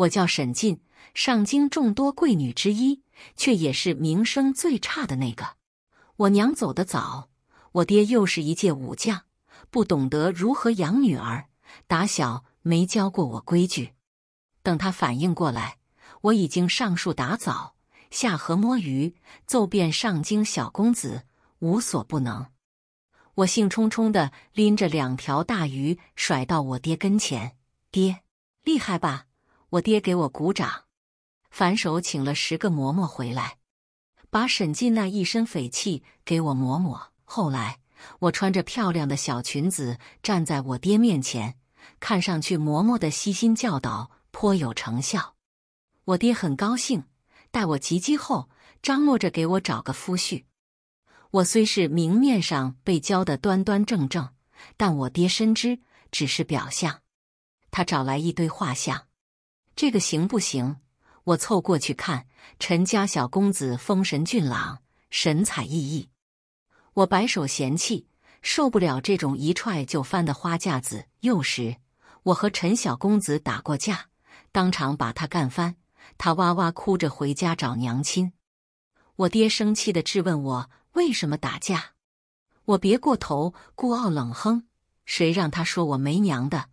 我叫沈进，上京众多贵女之一，却也是名声最差的那个。我娘走得早，我爹又是一介武将，不懂得如何养女儿，打小没教过我规矩。等他反应过来，我已经上树打枣，下河摸鱼，揍遍上京小公子，无所不能。我兴冲冲地拎着两条大鱼甩到我爹跟前，爹厉害吧？我爹给我鼓掌，反手请了十个嬷嬷回来，把沈进那一身匪气给我抹抹。后来我穿着漂亮的小裙子站在我爹面前，看上去嬷嬷的悉心教导颇有成效。我爹很高兴，待我及笄后，张罗着给我找个夫婿。我虽是明面上被教的端端正正，但我爹深知只是表象，他找来一堆画像。这个行不行？我凑过去看，陈家小公子风神俊朗，神采奕奕。我摆手嫌弃，受不了这种一踹就翻的花架子。幼时，我和陈小公子打过架，当场把他干翻，他哇哇哭着回家找娘亲。我爹生气的质问我为什么打架，我别过头，孤傲冷哼：“谁让他说我没娘的？”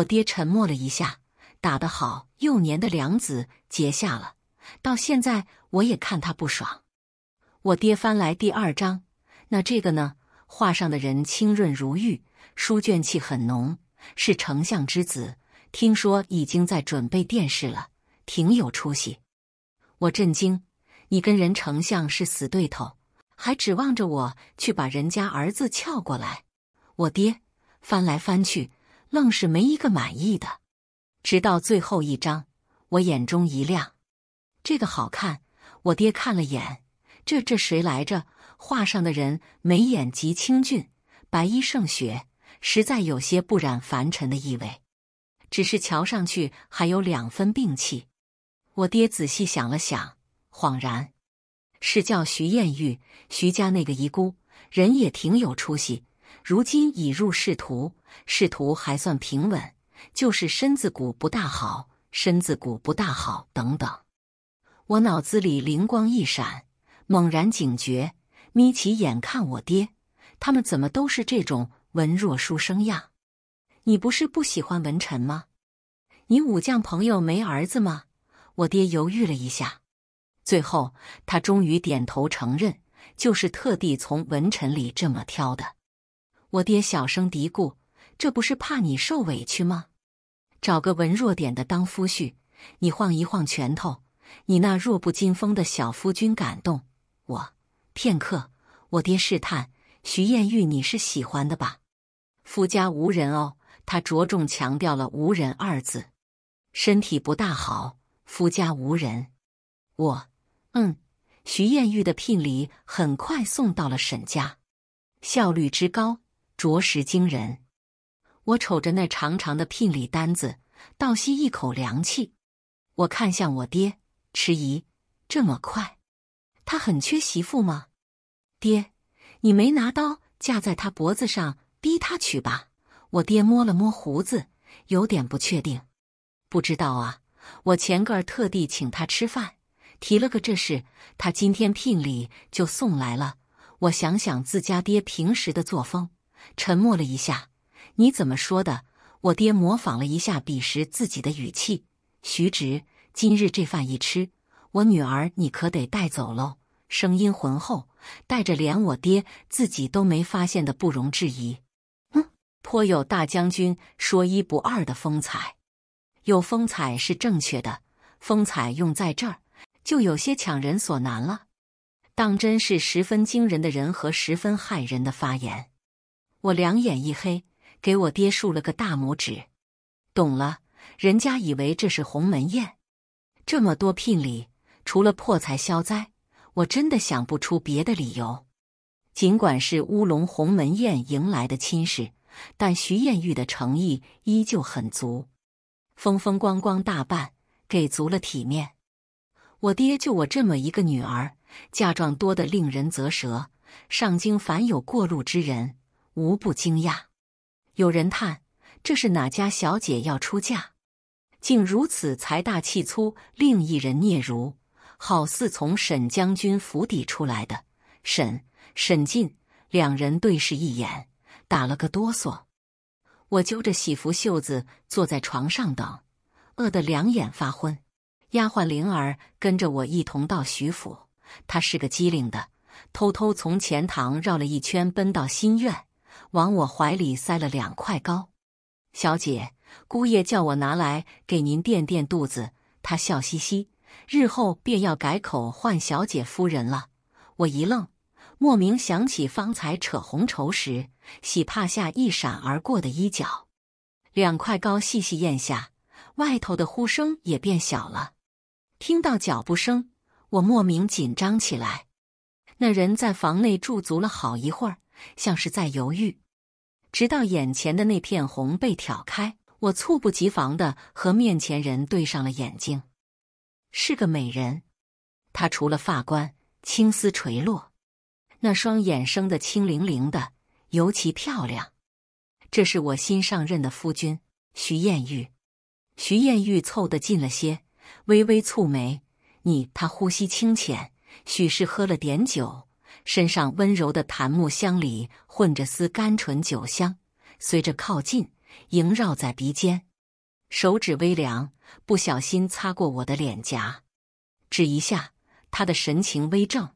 我爹沉默了一下。打得好，幼年的梁子结下了，到现在我也看他不爽。我爹翻来第二章，那这个呢？画上的人清润如玉，书卷气很浓，是丞相之子。听说已经在准备殿试了，挺有出息。我震惊，你跟人丞相是死对头，还指望着我去把人家儿子撬过来？我爹翻来翻去，愣是没一个满意的。直到最后一张，我眼中一亮，这个好看。我爹看了眼，这这谁来着？画上的人眉眼极清俊，白衣胜雪，实在有些不染凡尘的意味。只是瞧上去还有两分病气。我爹仔细想了想，恍然，是叫徐艳玉，徐家那个遗孤，人也挺有出息，如今已入仕途，仕途还算平稳。就是身子骨不大好，身子骨不大好，等等。我脑子里灵光一闪，猛然警觉，眯起眼看我爹，他们怎么都是这种文弱书生样？你不是不喜欢文臣吗？你武将朋友没儿子吗？我爹犹豫了一下，最后他终于点头承认，就是特地从文臣里这么挑的。我爹小声嘀咕：“这不是怕你受委屈吗？”找个文弱点的当夫婿，你晃一晃拳头，你那弱不禁风的小夫君感动我片刻。我爹试探徐艳玉：“你是喜欢的吧？”夫家无人哦，他着重强调了“无人”二字。身体不大好，夫家无人。我，嗯。徐艳玉的聘礼很快送到了沈家，效率之高，着实惊人。我瞅着那长长的聘礼单子，倒吸一口凉气。我看向我爹，迟疑：“这么快？他很缺媳妇吗？”爹，你没拿刀架在他脖子上逼他娶吧？我爹摸了摸胡子，有点不确定：“不知道啊。我前个儿特地请他吃饭，提了个这事，他今天聘礼就送来了。我想想自家爹平时的作风，沉默了一下。”你怎么说的？我爹模仿了一下彼时自己的语气：“徐直，今日这饭一吃，我女儿你可得带走喽。”声音浑厚，带着连我爹自己都没发现的不容置疑，嗯，颇有大将军说一不二的风采。有风采是正确的，风采用在这儿就有些强人所难了。当真是十分惊人的人和十分骇人的发言。我两眼一黑。给我爹竖了个大拇指，懂了，人家以为这是鸿门宴，这么多聘礼，除了破财消灾，我真的想不出别的理由。尽管是乌龙鸿门宴迎来的亲事，但徐艳玉的诚意依旧很足，风风光光大办，给足了体面。我爹就我这么一个女儿，嫁妆多得令人啧舌，上京凡有过路之人，无不惊讶。有人叹：“这是哪家小姐要出嫁，竟如此财大气粗？”另一人嗫嚅：“好似从沈将军府邸出来的。”沈、沈进两人对视一眼，打了个哆嗦。我揪着喜服袖子坐在床上等，饿得两眼发昏。丫鬟灵儿跟着我一同到徐府，她是个机灵的，偷偷从前堂绕了一圈，奔到新院。往我怀里塞了两块糕，小姐，姑爷叫我拿来给您垫垫肚子。他笑嘻嘻，日后便要改口唤小姐夫人了。我一愣，莫名想起方才扯红绸时喜帕下一闪而过的衣角。两块糕细细咽下，外头的呼声也变小了。听到脚步声，我莫名紧张起来。那人在房内驻足了好一会儿。像是在犹豫，直到眼前的那片红被挑开，我猝不及防的和面前人对上了眼睛，是个美人。她除了发冠，青丝垂落，那双眼生的清灵灵的，尤其漂亮。这是我新上任的夫君，徐艳玉。徐艳玉凑得近了些，微微蹙眉：“你……”他呼吸清浅，许是喝了点酒。身上温柔的檀木香里混着丝甘醇酒香，随着靠近萦绕在鼻尖。手指微凉，不小心擦过我的脸颊，只一下，他的神情微怔。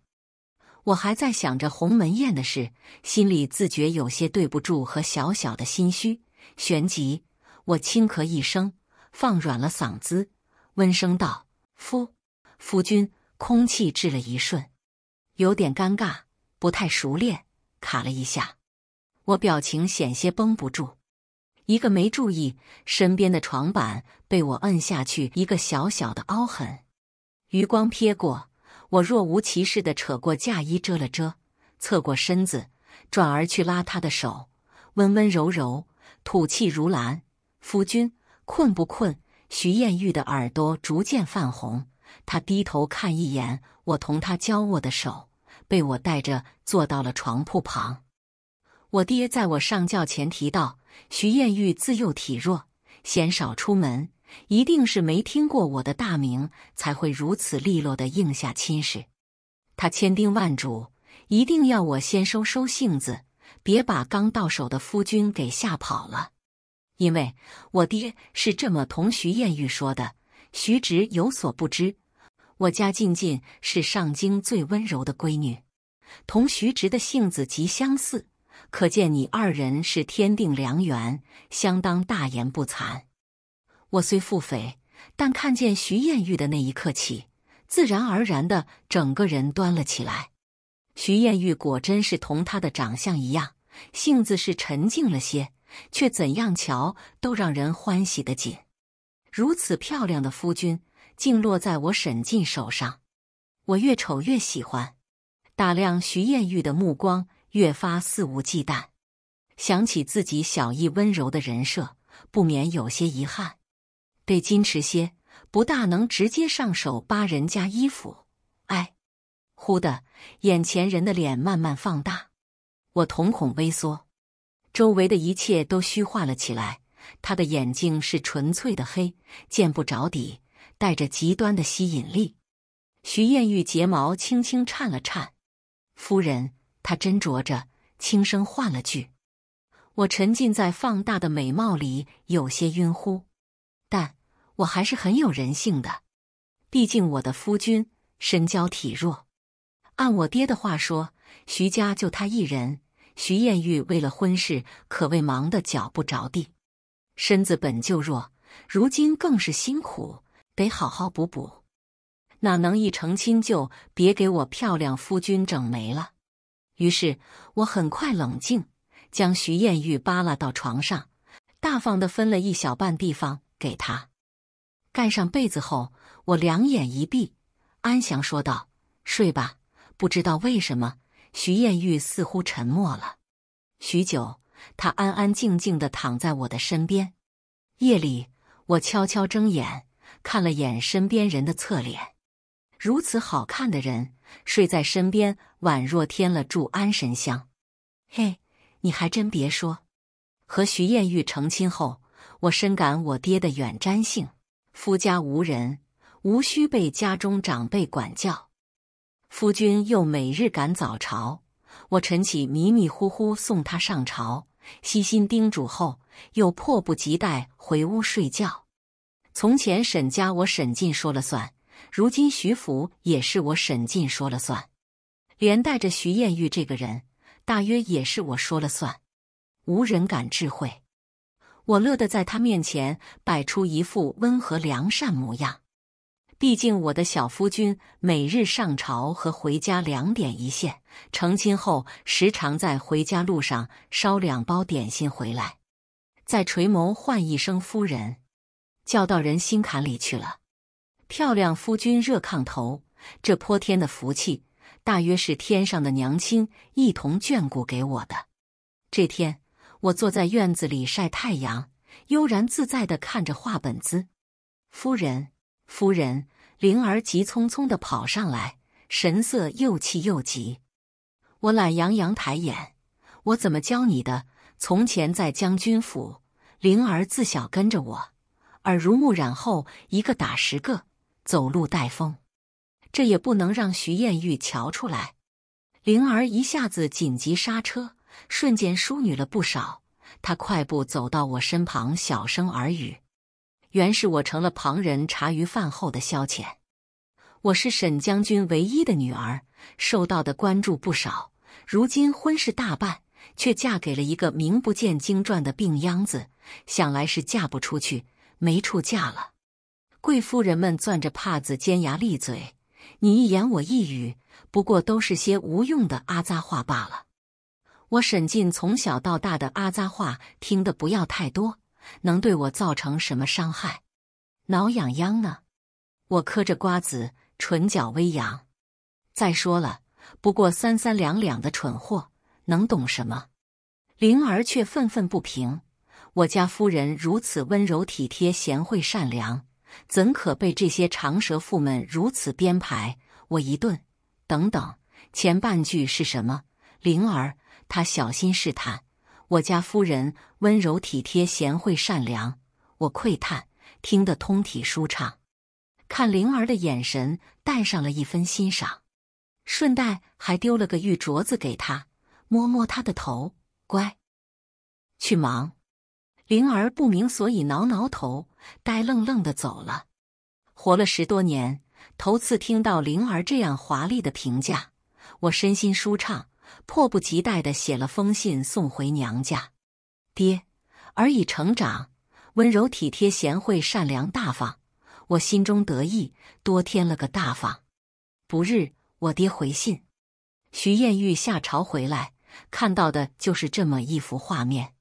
我还在想着鸿门宴的事，心里自觉有些对不住和小小的心虚。旋即，我轻咳一声，放软了嗓子，温声道：“夫，夫君。”空气滞了一瞬。有点尴尬，不太熟练，卡了一下，我表情险些绷不住，一个没注意，身边的床板被我摁下去一个小小的凹痕。余光瞥过，我若无其事地扯过嫁衣遮了遮，侧过身子，转而去拉他的手，温温柔柔，吐气如兰。夫君困不困？徐艳玉的耳朵逐渐泛红，她低头看一眼我同他交握的手。被我带着坐到了床铺旁，我爹在我上轿前提到，徐艳玉自幼体弱，鲜少出门，一定是没听过我的大名，才会如此利落的应下亲事。他千叮万嘱，一定要我先收收性子，别把刚到手的夫君给吓跑了。因为我爹是这么同徐艳玉说的，徐直有所不知。我家静静是上京最温柔的闺女，同徐直的性子极相似，可见你二人是天定良缘，相当大言不惭。我虽腹诽，但看见徐艳玉的那一刻起，自然而然的整个人端了起来。徐艳玉果真是同她的长相一样，性子是沉静了些，却怎样瞧都让人欢喜的紧。如此漂亮的夫君。竟落在我沈进手上，我越瞅越喜欢，打量徐艳玉的目光越发肆无忌惮。想起自己小意温柔的人设，不免有些遗憾。得矜持些，不大能直接上手扒人家衣服。哎，忽的，眼前人的脸慢慢放大，我瞳孔微缩，周围的一切都虚化了起来。他的眼睛是纯粹的黑，见不着底。带着极端的吸引力，徐艳玉睫毛轻轻颤了颤。夫人，她斟酌着，轻声换了句：“我沉浸在放大的美貌里，有些晕乎，但我还是很有人性的。毕竟我的夫君身娇体弱，按我爹的话说，徐家就他一人。徐艳玉为了婚事可谓忙得脚不着地，身子本就弱，如今更是辛苦。”得好好补补，哪能一成亲就别给我漂亮夫君整没了？于是，我很快冷静，将徐艳玉扒拉到床上，大方的分了一小半地方给她，盖上被子后，我两眼一闭，安详说道：“睡吧。”不知道为什么，徐艳玉似乎沉默了许久，她安安静静的躺在我的身边。夜里，我悄悄睁眼。看了眼身边人的侧脸，如此好看的人睡在身边，宛若添了柱安神香。嘿，你还真别说，和徐艳玉成亲后，我深感我爹的远瞻性，夫家无人，无需被家中长辈管教。夫君又每日赶早朝，我晨起迷迷糊糊送他上朝，悉心叮嘱后，又迫不及待回屋睡觉。从前沈家我沈进说了算，如今徐福也是我沈进说了算，连带着徐艳玉这个人，大约也是我说了算，无人敢智慧。我乐得在他面前摆出一副温和良善模样，毕竟我的小夫君每日上朝和回家两点一线，成亲后时常在回家路上捎两包点心回来，再垂眸唤一声夫人。叫到人心坎里去了。漂亮夫君热炕头，这泼天的福气，大约是天上的娘亲一同眷顾给我的。这天，我坐在院子里晒太阳，悠然自在地看着画本子。夫人，夫人，灵儿急匆匆地跑上来，神色又气又急。我懒洋洋抬眼，我怎么教你的？从前在将军府，灵儿自小跟着我。耳濡目染后，一个打十个，走路带风，这也不能让徐艳玉瞧出来。灵儿一下子紧急刹车，瞬间淑女了不少。她快步走到我身旁，小声耳语：“原是我成了旁人茶余饭后的消遣。我是沈将军唯一的女儿，受到的关注不少。如今婚事大办，却嫁给了一个名不见经传的病秧子，想来是嫁不出去。”没处嫁了，贵妇人们攥着帕子，尖牙利嘴，你一言我一语，不过都是些无用的阿杂话罢了。我沈进从小到大的阿杂话听得不要太多，能对我造成什么伤害？挠痒痒呢？我磕着瓜子，唇角微扬。再说了，不过三三两两的蠢货，能懂什么？灵儿却愤愤不平。我家夫人如此温柔体贴、贤惠善良，怎可被这些长舌妇们如此编排？我一顿，等等，前半句是什么？灵儿，他小心试探。我家夫人温柔体贴、贤惠善良，我喟叹，听得通体舒畅，看灵儿的眼神带上了一分欣赏，顺带还丢了个玉镯子给她，摸摸她的头，乖，去忙。灵儿不明所以，挠挠头，呆愣愣的走了。活了十多年，头次听到灵儿这样华丽的评价，我身心舒畅，迫不及待的写了封信送回娘家。爹，儿已成长，温柔体贴、贤惠、善良、大方。我心中得意，多添了个大方。不日，我爹回信。徐艳玉下朝回来，看到的就是这么一幅画面。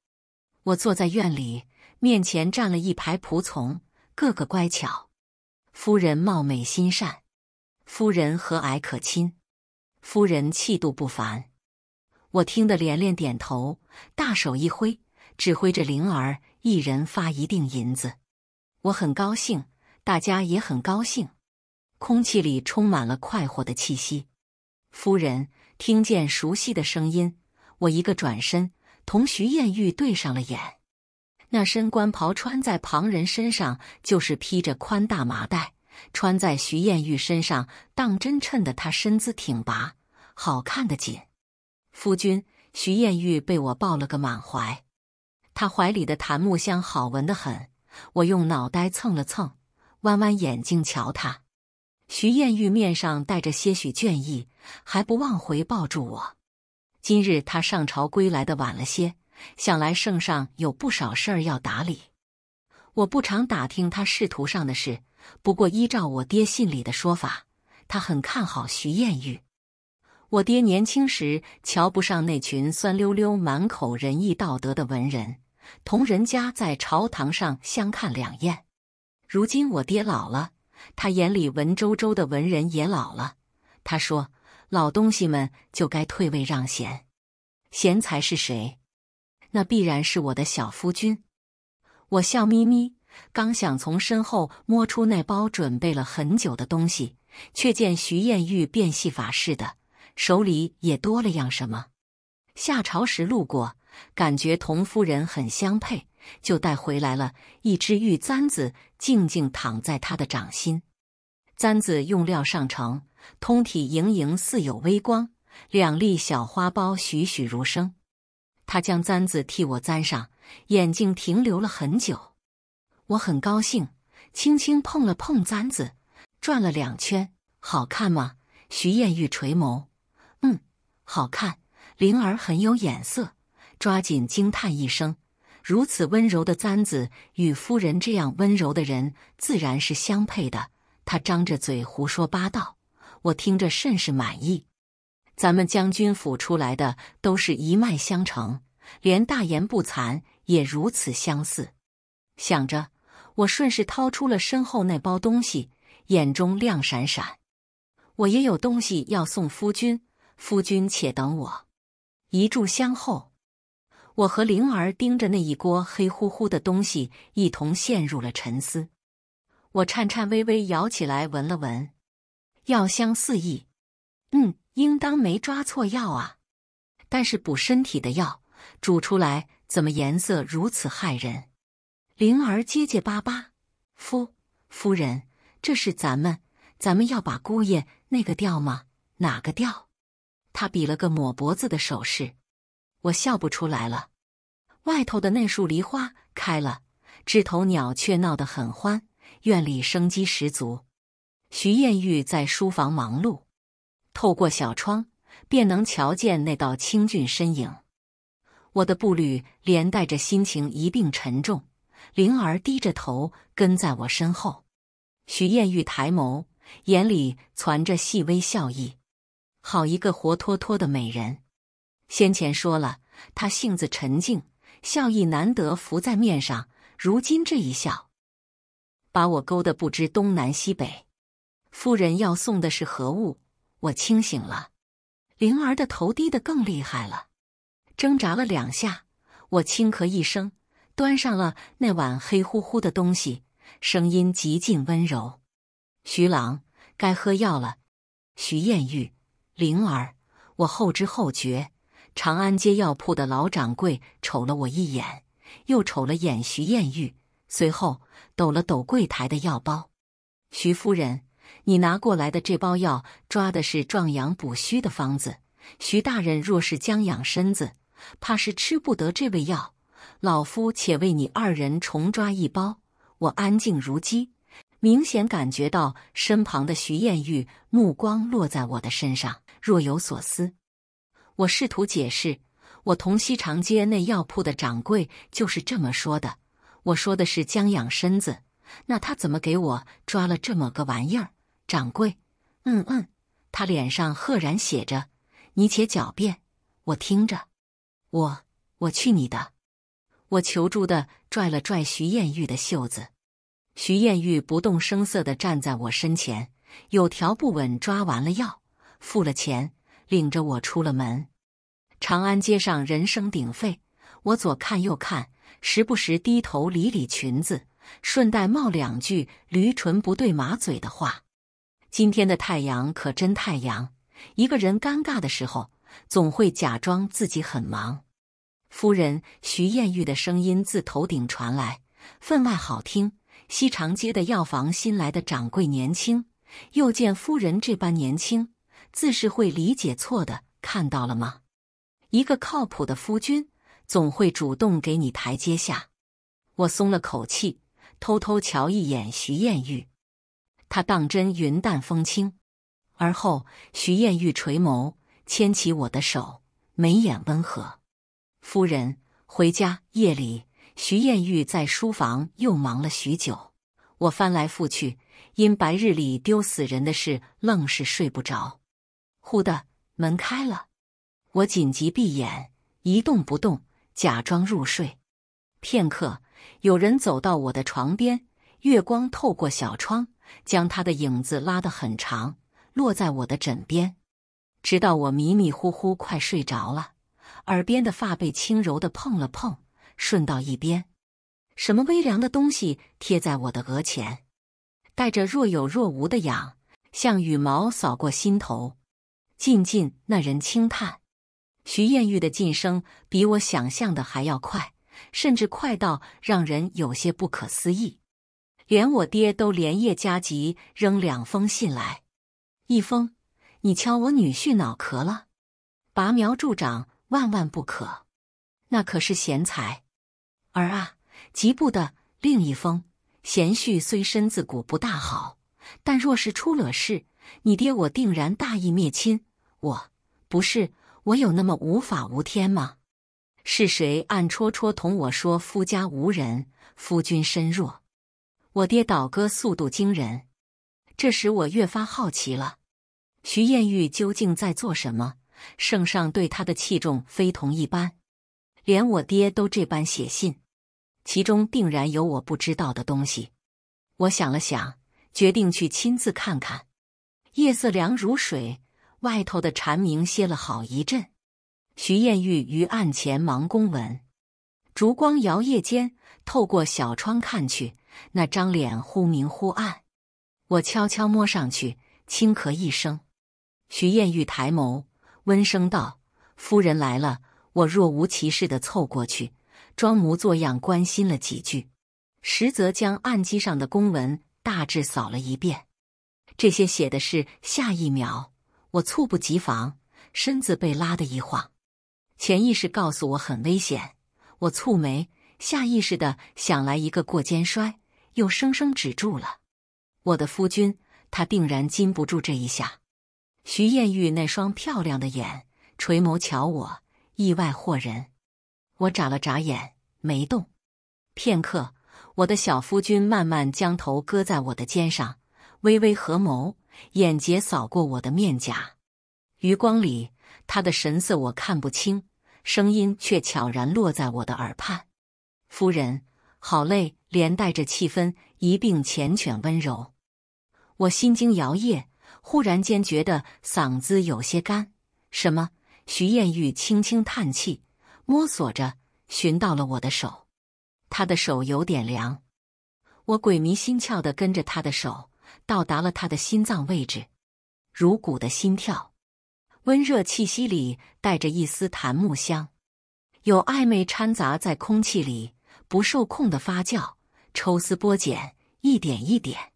我坐在院里，面前站了一排仆从，个个乖巧。夫人貌美心善，夫人和蔼可亲，夫人气度不凡。我听得连连点头，大手一挥，指挥着灵儿一人发一锭银子。我很高兴，大家也很高兴，空气里充满了快活的气息。夫人听见熟悉的声音，我一个转身。同徐艳玉对上了眼，那身官袍穿在旁人身上就是披着宽大麻袋，穿在徐艳玉身上，当真衬得她身姿挺拔，好看的紧。夫君，徐艳玉被我抱了个满怀，她怀里的檀木香好闻的很，我用脑袋蹭了蹭，弯弯眼睛瞧她。徐艳玉面上带着些许倦意，还不忘回抱住我。今日他上朝归来的晚了些，想来圣上有不少事儿要打理。我不常打听他仕途上的事，不过依照我爹信里的说法，他很看好徐艳玉。我爹年轻时瞧不上那群酸溜溜、满口仁义道德的文人，同人家在朝堂上相看两厌。如今我爹老了，他眼里文绉绉的文人也老了。他说。老东西们就该退位让贤，贤才是谁？那必然是我的小夫君。我笑眯眯，刚想从身后摸出那包准备了很久的东西，却见徐艳玉变戏法似的，手里也多了样什么。下朝时路过，感觉同夫人很相配，就带回来了一只玉簪子，静静躺在她的掌心。簪子用料上乘，通体莹莹，似有微光。两粒小花苞栩栩如生。他将簪子替我簪上，眼睛停留了很久。我很高兴，轻轻碰了碰簪子，转了两圈，好看吗？徐艳玉垂眸，嗯，好看。灵儿很有眼色，抓紧惊叹一声。如此温柔的簪子，与夫人这样温柔的人，自然是相配的。他张着嘴胡说八道，我听着甚是满意。咱们将军府出来的都是一脉相承，连大言不惭也如此相似。想着，我顺势掏出了身后那包东西，眼中亮闪闪。我也有东西要送夫君，夫君且等我。一炷香后，我和灵儿盯着那一锅黑乎乎的东西，一同陷入了沉思。我颤颤巍巍摇起来闻了闻，药香四溢。嗯，应当没抓错药啊。但是补身体的药煮出来怎么颜色如此骇人？灵儿结结巴巴：“夫夫人，这是咱们，咱们要把姑爷那个掉吗？哪个掉？”他比了个抹脖子的手势。我笑不出来了。外头的那树梨花开了，枝头鸟却闹得很欢。院里生机十足，徐艳玉在书房忙碌，透过小窗便能瞧见那道清俊身影。我的步履连带着心情一并沉重，灵儿低着头跟在我身后。徐艳玉抬眸，眼里攒着细微笑意，好一个活脱脱的美人。先前说了，她性子沉静，笑意难得浮在面上，如今这一笑。把我勾得不知东南西北。夫人要送的是何物？我清醒了。灵儿的头低得更厉害了，挣扎了两下。我轻咳一声，端上了那碗黑乎乎的东西，声音极尽温柔。徐郎，该喝药了。徐艳玉，灵儿，我后知后觉。长安街药铺的老掌柜瞅了我一眼，又瞅了眼徐艳玉。随后，抖了抖柜台的药包，徐夫人，你拿过来的这包药抓的是壮阳补虚的方子。徐大人若是将养身子，怕是吃不得这味药。老夫且为你二人重抓一包。我安静如鸡，明显感觉到身旁的徐艳玉目光落在我的身上，若有所思。我试图解释，我同西长街那药铺的掌柜就是这么说的。我说的是将养身子，那他怎么给我抓了这么个玩意儿？掌柜，嗯嗯，他脸上赫然写着：“你且狡辩，我听着。”我我去你的！我求助的拽了拽徐艳玉的袖子，徐艳玉不动声色的站在我身前，有条不紊抓完了药，付了钱，领着我出了门。长安街上人声鼎沸，我左看右看。时不时低头理理裙子，顺带冒两句驴唇不对马嘴的话。今天的太阳可真太阳。一个人尴尬的时候，总会假装自己很忙。夫人徐艳玉的声音自头顶传来，分外好听。西长街的药房新来的掌柜年轻，又见夫人这般年轻，自是会理解错的。看到了吗？一个靠谱的夫君。总会主动给你台阶下，我松了口气，偷偷瞧一眼徐艳玉，她当真云淡风轻。而后，徐艳玉垂眸，牵起我的手，眉眼温和。夫人回家夜里，徐艳玉在书房又忙了许久，我翻来覆去，因白日里丢死人的事，愣是睡不着。忽的，门开了，我紧急闭眼，一动不动。假装入睡，片刻，有人走到我的床边。月光透过小窗，将他的影子拉得很长，落在我的枕边。直到我迷迷糊糊快睡着了，耳边的发被轻柔的碰了碰，顺到一边。什么微凉的东西贴在我的额前，带着若有若无的痒，像羽毛扫过心头。静静，那人轻叹。徐艳玉的晋升比我想象的还要快，甚至快到让人有些不可思议。连我爹都连夜加急扔两封信来：一封，你敲我女婿脑壳了，拔苗助长万万不可；那可是贤才儿啊，急不的。另一封，贤婿虽身子骨不大好，但若是出了事，你爹我定然大义灭亲。我不是。我有那么无法无天吗？是谁暗戳戳同我说“夫家无人，夫君身弱”？我爹倒戈速度惊人，这使我越发好奇了。徐艳玉究竟在做什么？圣上对他的器重非同一般，连我爹都这般写信，其中定然有我不知道的东西。我想了想，决定去亲自看看。夜色凉如水。外头的蝉鸣歇了好一阵，徐艳玉于案前忙公文，烛光摇曳间，透过小窗看去，那张脸忽明忽暗。我悄悄摸上去，轻咳一声，徐艳玉抬眸，温声道：“夫人来了。”我若无其事的凑过去，装模作样关心了几句，实则将案几上的公文大致扫了一遍。这些写的是下一秒。我猝不及防，身子被拉得一晃，潜意识告诉我很危险。我蹙眉，下意识的想来一个过肩摔，又生生止住了。我的夫君，他定然禁不住这一下。徐艳玉那双漂亮的眼垂眸瞧我，意外惑人。我眨了眨眼，没动。片刻，我的小夫君慢慢将头搁在我的肩上，微微合眸。眼睫扫过我的面颊，余光里他的神色我看不清，声音却悄然落在我的耳畔：“夫人，好累。”连带着气氛一并缱绻温柔。我心惊摇曳，忽然间觉得嗓子有些干。什么？徐艳玉轻轻叹气，摸索着寻到了我的手，她的手有点凉。我鬼迷心窍地跟着她的手。到达了他的心脏位置，如鼓的心跳，温热气息里带着一丝檀木香，有暧昧掺杂在空气里，不受控的发酵，抽丝剥茧，一点一点。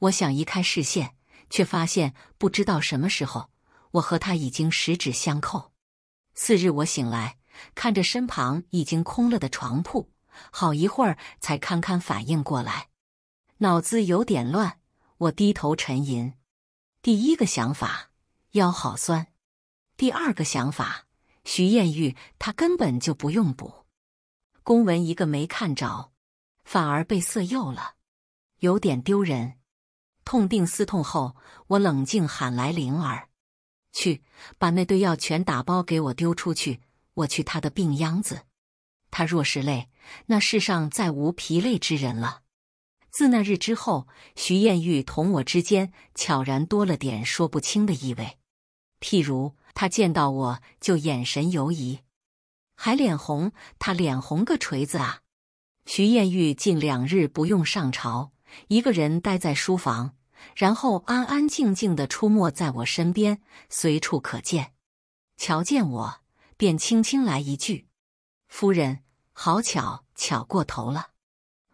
我想移开视线，却发现不知道什么时候，我和他已经十指相扣。次日我醒来，看着身旁已经空了的床铺，好一会儿才堪堪反应过来，脑子有点乱。我低头沉吟，第一个想法腰好酸，第二个想法徐艳玉她根本就不用补，公文一个没看着，反而被色诱了，有点丢人。痛定思痛后，我冷静喊来灵儿，去把那堆药全打包给我丢出去，我去他的病秧子，他若是累，那世上再无疲累之人了。自那日之后，徐艳玉同我之间悄然多了点说不清的意味。譬如她见到我就眼神游移，还脸红。她脸红个锤子啊！徐艳玉近两日不用上朝，一个人待在书房，然后安安静静的出没在我身边，随处可见。瞧见我，便轻轻来一句：“夫人，好巧，巧过头了。”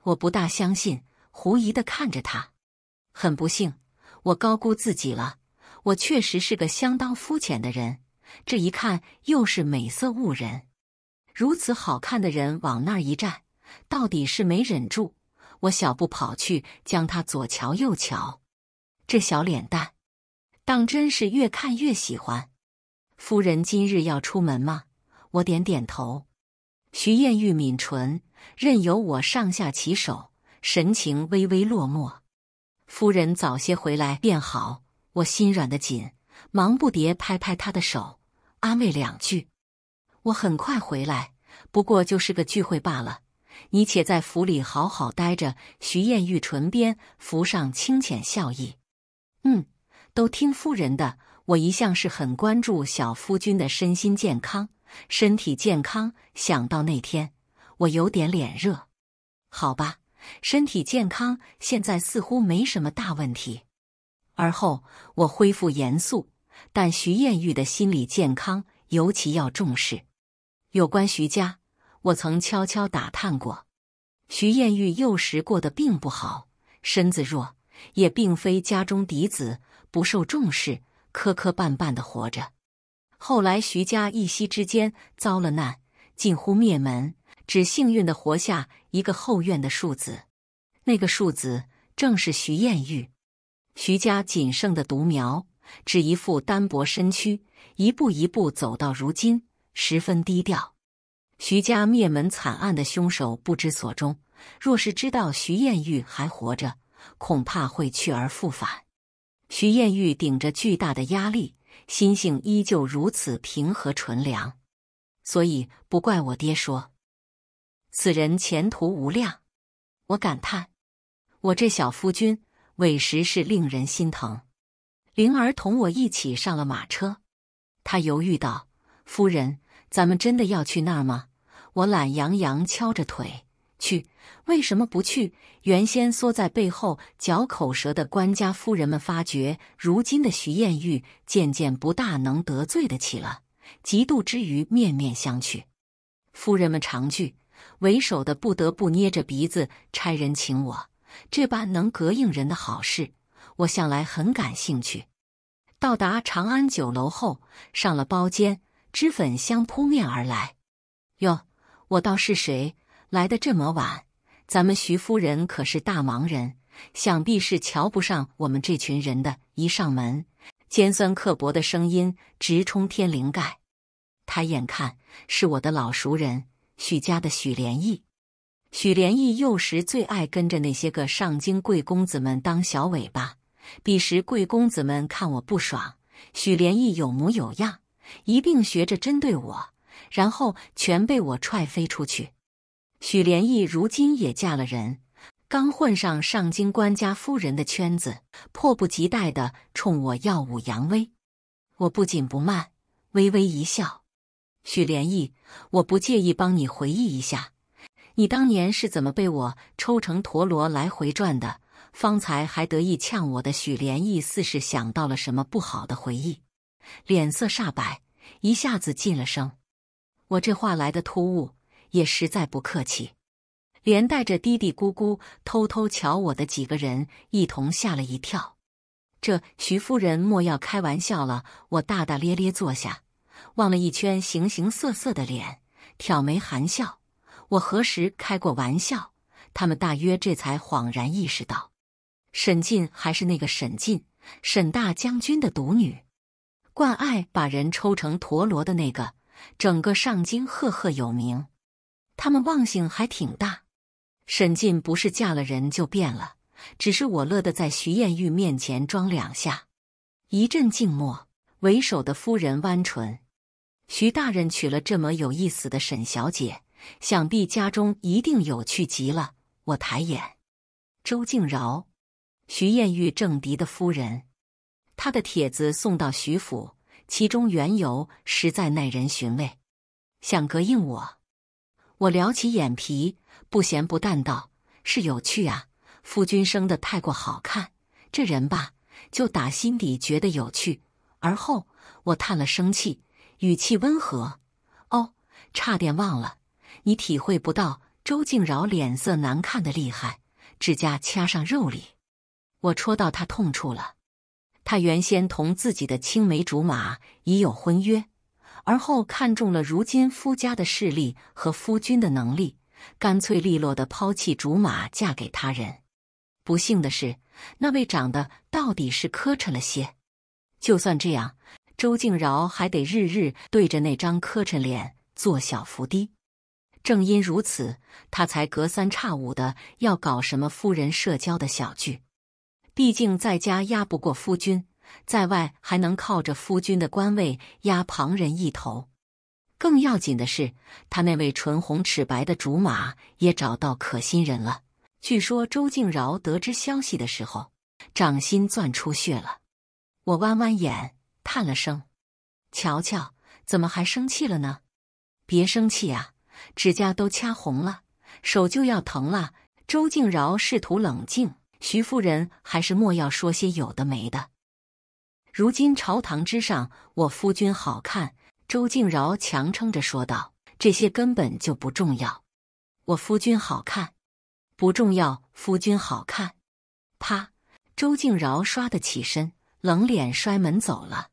我不大相信。狐疑的看着他，很不幸，我高估自己了。我确实是个相当肤浅的人，这一看又是美色误人。如此好看的人往那一站，到底是没忍住，我小步跑去将他左瞧右瞧。这小脸蛋，当真是越看越喜欢。夫人今日要出门吗？我点点头。徐艳玉抿唇，任由我上下其手。神情微微落寞，夫人早些回来便好。我心软得紧，忙不迭拍拍她的手，安慰两句。我很快回来，不过就是个聚会罢了。你且在府里好好待着。徐艳玉唇边浮上清浅笑意，嗯，都听夫人的。我一向是很关注小夫君的身心健康，身体健康。想到那天，我有点脸热。好吧。身体健康，现在似乎没什么大问题。而后，我恢复严肃，但徐艳玉的心理健康尤其要重视。有关徐家，我曾悄悄打探过，徐艳玉幼时过得并不好，身子弱，也并非家中嫡子，不受重视，磕磕绊绊的活着。后来，徐家一夕之间遭了难，近乎灭门。只幸运的活下一个后院的庶子，那个庶子正是徐艳玉，徐家仅剩的独苗，只一副单薄身躯，一步一步走到如今，十分低调。徐家灭门惨案的凶手不知所终，若是知道徐艳玉还活着，恐怕会去而复返。徐艳玉顶着巨大的压力，心性依旧如此平和纯良，所以不怪我爹说。此人前途无量，我感叹，我这小夫君委实是令人心疼。灵儿同我一起上了马车，他犹豫道：“夫人，咱们真的要去那儿吗？”我懒洋洋敲着腿：“去，为什么不去？”原先缩在背后嚼口舌的官家夫人们发觉，如今的徐艳玉渐渐不大能得罪得起了，嫉妒之余面面相觑。夫人们常聚。为首的不得不捏着鼻子差人请我，这般能膈应人的好事，我向来很感兴趣。到达长安酒楼后，上了包间，脂粉香扑面而来。哟，我倒是谁来的这么晚？咱们徐夫人可是大忙人，想必是瞧不上我们这群人的一上门，尖酸刻薄的声音直冲天灵盖。抬眼看，是我的老熟人。许家的许莲义，许莲义幼时最爱跟着那些个上京贵公子们当小尾巴。彼时贵公子们看我不爽，许莲义有模有样，一并学着针对我，然后全被我踹飞出去。许莲义如今也嫁了人，刚混上上京官家夫人的圈子，迫不及待的冲我耀武扬威。我不紧不慢，微微一笑。许莲义，我不介意帮你回忆一下，你当年是怎么被我抽成陀螺来回转的？方才还得意呛我的许莲义，似是想到了什么不好的回忆，脸色煞白，一下子噤了声。我这话来的突兀，也实在不客气，连带着嘀嘀咕咕、偷偷瞧我的几个人一同吓了一跳。这徐夫人莫要开玩笑了，我大大咧咧坐下。望了一圈形形色色的脸，挑眉含笑。我何时开过玩笑？他们大约这才恍然意识到，沈进还是那个沈进，沈大将军的独女，惯爱把人抽成陀螺的那个，整个上京赫赫有名。他们忘性还挺大。沈进不是嫁了人就变了，只是我乐得在徐艳玉面前装两下。一阵静默，为首的夫人弯唇。徐大人娶了这么有意思的沈小姐，想必家中一定有趣极了。我抬眼，周静饶，徐艳玉政敌的夫人，他的帖子送到徐府，其中缘由实在耐人寻味。想膈应我？我撩起眼皮，不咸不淡道：“是有趣啊，夫君生的太过好看，这人吧，就打心底觉得有趣。”而后我叹了声气。语气温和，哦，差点忘了，你体会不到周静饶脸色难看的厉害，指甲掐上肉里，我戳到他痛处了。他原先同自己的青梅竹马已有婚约，而后看中了如今夫家的势力和夫君的能力，干脆利落的抛弃竹马嫁给他人。不幸的是，那位长得到底是磕碜了些，就算这样。周静饶还得日日对着那张磕碜脸做小伏低，正因如此，他才隔三差五的要搞什么夫人社交的小聚。毕竟在家压不过夫君，在外还能靠着夫君的官位压旁人一头。更要紧的是，他那位唇红齿白的竹马也找到可心人了。据说周静饶得知消息的时候，掌心攥出血了。我弯弯眼。叹了声，瞧瞧，怎么还生气了呢？别生气啊，指甲都掐红了，手就要疼了。周静饶试图冷静，徐夫人还是莫要说些有的没的。如今朝堂之上，我夫君好看。周静饶强撑着说道：“这些根本就不重要，我夫君好看，不重要。夫君好看。”啪！周静饶刷的起身，冷脸摔门走了。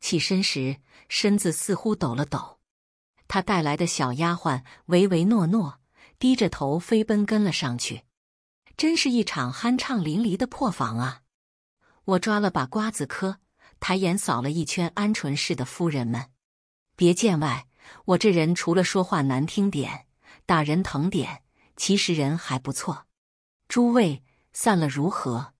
起身时，身子似乎抖了抖。他带来的小丫鬟唯唯诺诺，低着头飞奔跟了上去。真是一场酣畅淋漓的破防啊！我抓了把瓜子嗑，抬眼扫了一圈鹌鹑似的夫人们，别见外，我这人除了说话难听点、打人疼点，其实人还不错。诸位散了如何？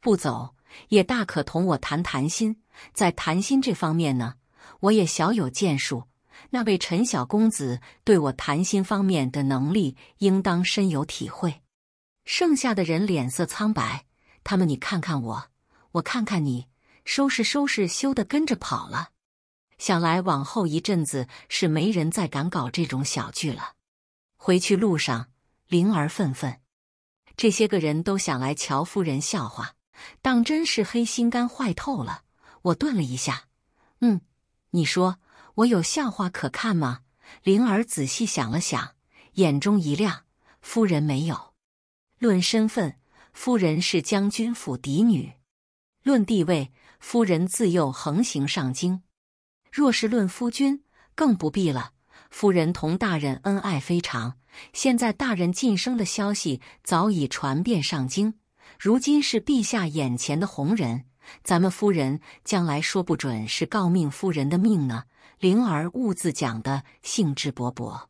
不走也大可同我谈谈心。在谈心这方面呢，我也小有建树。那位陈小公子对我谈心方面的能力，应当深有体会。剩下的人脸色苍白，他们你看看我，我看看你，收拾收拾，羞得跟着跑了。想来往后一阵子是没人再敢搞这种小剧了。回去路上，灵儿愤愤：这些个人都想来乔夫人笑话，当真是黑心肝坏透了。我顿了一下，嗯，你说我有笑话可看吗？灵儿仔细想了想，眼中一亮。夫人没有。论身份，夫人是将军府嫡女；论地位，夫人自幼横行上京。若是论夫君，更不必了。夫人同大人恩爱非常，现在大人晋升的消息早已传遍上京，如今是陛下眼前的红人。咱们夫人将来说不准是告命夫人的命呢。灵儿兀自讲得兴致勃勃，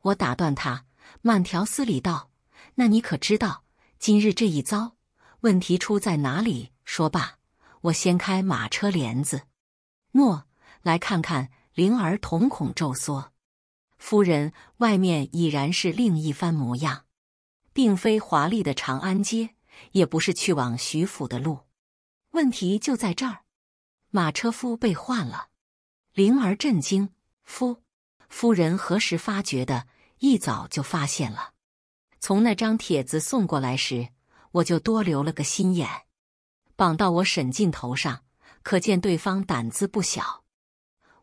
我打断他，慢条斯理道：“那你可知道今日这一遭问题出在哪里？”说罢，我掀开马车帘子，诺，来看看。灵儿瞳孔骤缩，夫人，外面已然是另一番模样，并非华丽的长安街，也不是去往徐府的路。问题就在这儿，马车夫被换了。灵儿震惊，夫夫人何时发觉的？一早就发现了。从那张帖子送过来时，我就多留了个心眼。绑到我沈进头上，可见对方胆子不小。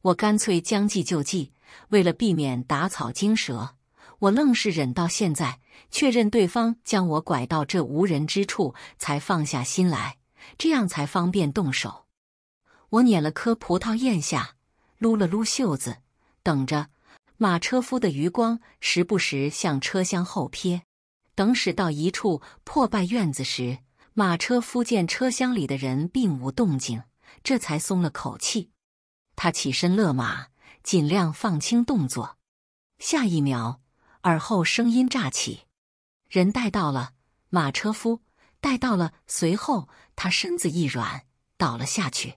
我干脆将计就计，为了避免打草惊蛇，我愣是忍到现在，确认对方将我拐到这无人之处，才放下心来。这样才方便动手。我捻了颗葡萄咽下，撸了撸袖子，等着。马车夫的余光时不时向车厢后瞥。等驶到一处破败院子时，马车夫见车厢里的人并无动静，这才松了口气。他起身勒马，尽量放轻动作。下一秒，耳后声音乍起：“人带到了，马车夫。”待到了，随后他身子一软，倒了下去。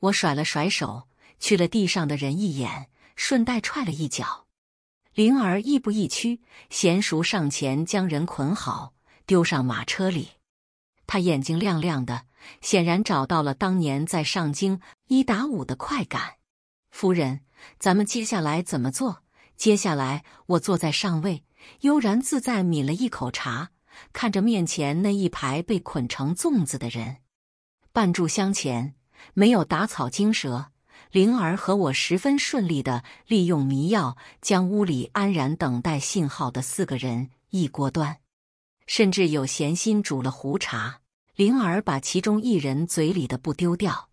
我甩了甩手，去了地上的人一眼，顺带踹了一脚。灵儿亦步亦趋，娴熟上前将人捆好，丢上马车里。他眼睛亮亮的，显然找到了当年在上京一打五的快感。夫人，咱们接下来怎么做？接下来，我坐在上位，悠然自在，抿了一口茶。看着面前那一排被捆成粽子的人，半炷香前没有打草惊蛇，灵儿和我十分顺利的利用迷药将屋里安然等待信号的四个人一锅端，甚至有闲心煮了壶茶。灵儿把其中一人嘴里的不丢掉，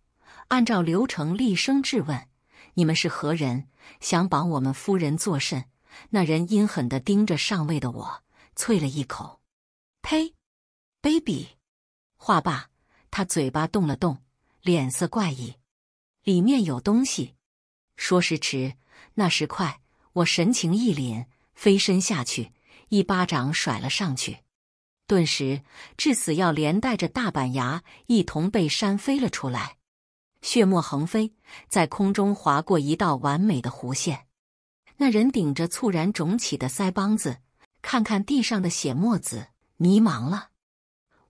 按照流程厉声质问：“你们是何人？想绑我们夫人作甚？”那人阴狠地盯着上位的我，啐了一口。呸，baby，话罢，他嘴巴动了动，脸色怪异，里面有东西。说时迟，那时快，我神情一凛，飞身下去，一巴掌甩了上去。顿时，致死要连带着大板牙一同被扇飞了出来，血沫横飞，在空中划过一道完美的弧线。那人顶着猝然肿起的腮帮子，看看地上的血沫子。迷茫了，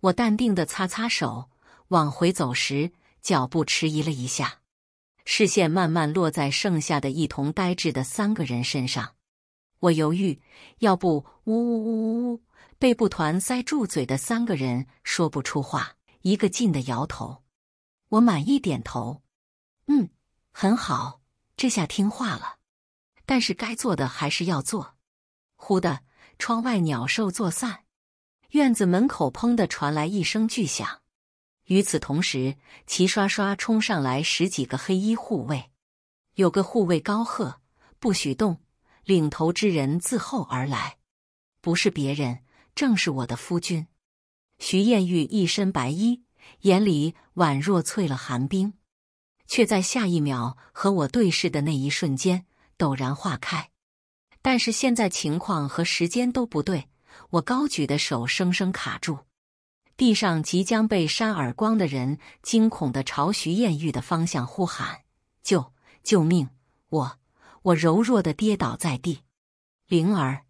我淡定的擦擦手，往回走时脚步迟疑了一下，视线慢慢落在剩下的一同呆滞的三个人身上。我犹豫，要不……呜呜呜呜呜！被布团塞住嘴的三个人说不出话，一个劲的摇头。我满意点头，嗯，很好，这下听话了。但是该做的还是要做。忽的，窗外鸟兽作散。院子门口砰的传来一声巨响，与此同时，齐刷刷冲上来十几个黑衣护卫。有个护卫高喝：“不许动！”领头之人自后而来，不是别人，正是我的夫君徐艳玉。一身白衣，眼里宛若淬了寒冰，却在下一秒和我对视的那一瞬间，陡然化开。但是现在情况和时间都不对。我高举的手生生卡住，地上即将被扇耳光的人惊恐地朝徐艳玉的方向呼喊：“救救命！”我我柔弱地跌倒在地。灵儿，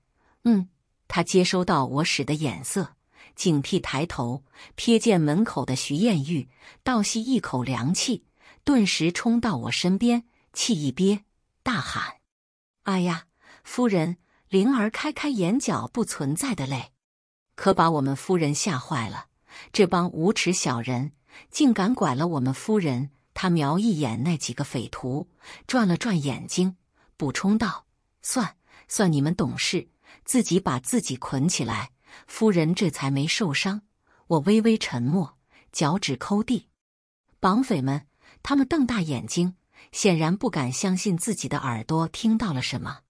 嗯，他接收到我使的眼色，警惕抬头，瞥见门口的徐艳玉，倒吸一口凉气，顿时冲到我身边，气一憋，大喊：“哎呀，夫人！”灵儿，开开眼角，不存在的泪，可把我们夫人吓坏了。这帮无耻小人，竟敢拐了我们夫人！他瞄一眼那几个匪徒，转了转眼睛，补充道：“算算你们懂事，自己把自己捆起来，夫人这才没受伤。”我微微沉默，脚趾抠地。绑匪们，他们瞪大眼睛，显然不敢相信自己的耳朵听到了什么。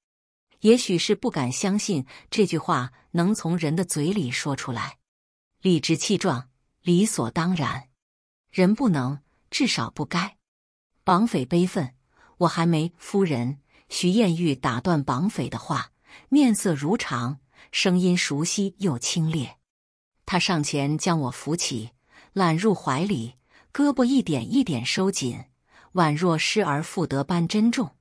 也许是不敢相信这句话能从人的嘴里说出来，理直气壮，理所当然。人不能，至少不该。绑匪悲愤，我还没夫人。徐艳玉打断绑匪的话，面色如常，声音熟悉又清冽。他上前将我扶起，揽入怀里，胳膊一点一点收紧，宛若失而复得般珍重。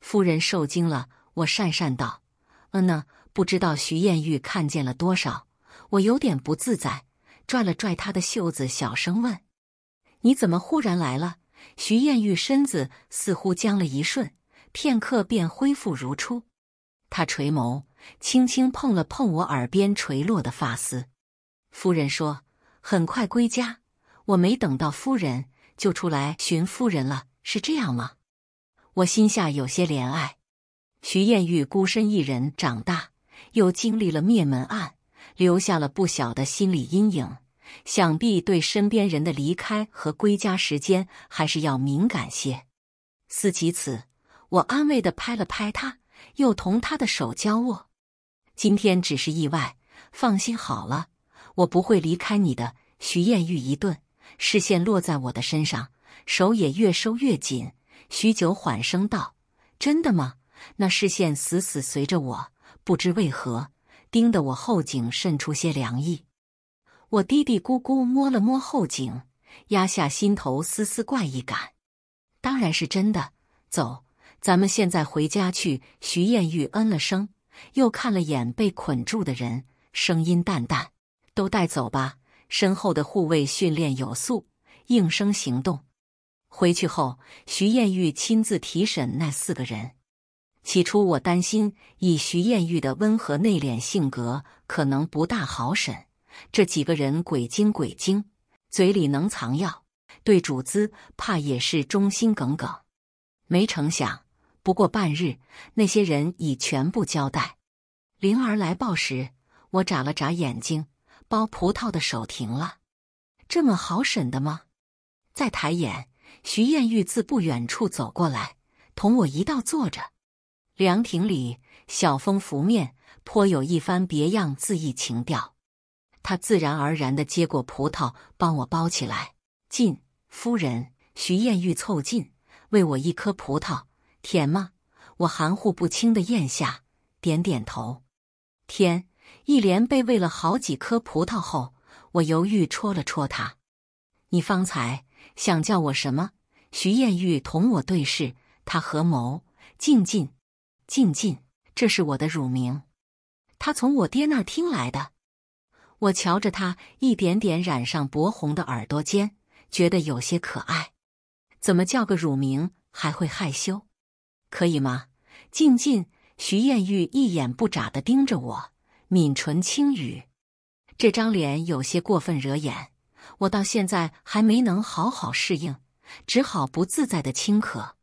夫人受惊了。我讪讪道：“嗯呢，不知道徐艳玉看见了多少。”我有点不自在，拽了拽她的袖子，小声问：“你怎么忽然来了？”徐艳玉身子似乎僵了一瞬，片刻便恢复如初。她垂眸，轻轻碰了碰我耳边垂落的发丝。“夫人说很快归家，我没等到夫人，就出来寻夫人了，是这样吗？”我心下有些怜爱。徐艳玉孤身一人长大，又经历了灭门案，留下了不小的心理阴影，想必对身边人的离开和归家时间还是要敏感些。思及此，我安慰的拍了拍他，又同他的手交握。今天只是意外，放心好了，我不会离开你的。徐艳玉一顿，视线落在我的身上，手也越收越紧。许久，缓声道：“真的吗？”那视线死死随着我，不知为何盯得我后颈渗出些凉意。我嘀嘀咕咕摸了摸后颈，压下心头丝丝怪异感。当然是真的。走，咱们现在回家去。徐艳玉嗯了声，又看了眼被捆住的人，声音淡淡：“都带走吧。”身后的护卫训练有素，应声行动。回去后，徐艳玉亲自提审那四个人。起初我担心，以徐艳玉的温和内敛性格，可能不大好审。这几个人鬼精鬼精，嘴里能藏药，对主子怕也是忠心耿耿。没成想，不过半日，那些人已全部交代。灵儿来报时，我眨了眨眼睛，剥葡萄的手停了。这么好审的吗？再抬眼，徐艳玉自不远处走过来，同我一道坐着。凉亭里，小风拂面，颇有一番别样恣意情调。他自然而然的接过葡萄，帮我包起来。晋夫人徐艳玉凑近，喂我一颗葡萄，甜吗？我含糊不清的咽下，点点头。天，一连被喂了好几颗葡萄后，我犹豫戳了戳他：“你方才想叫我什么？”徐艳玉同我对视，他合眸，静静。静静，这是我的乳名，他从我爹那儿听来的。我瞧着他一点点染上薄红的耳朵尖，觉得有些可爱。怎么叫个乳名还会害羞？可以吗？静静。徐艳玉一眼不眨的盯着我，抿唇轻语。这张脸有些过分惹眼，我到现在还没能好好适应，只好不自在的轻咳。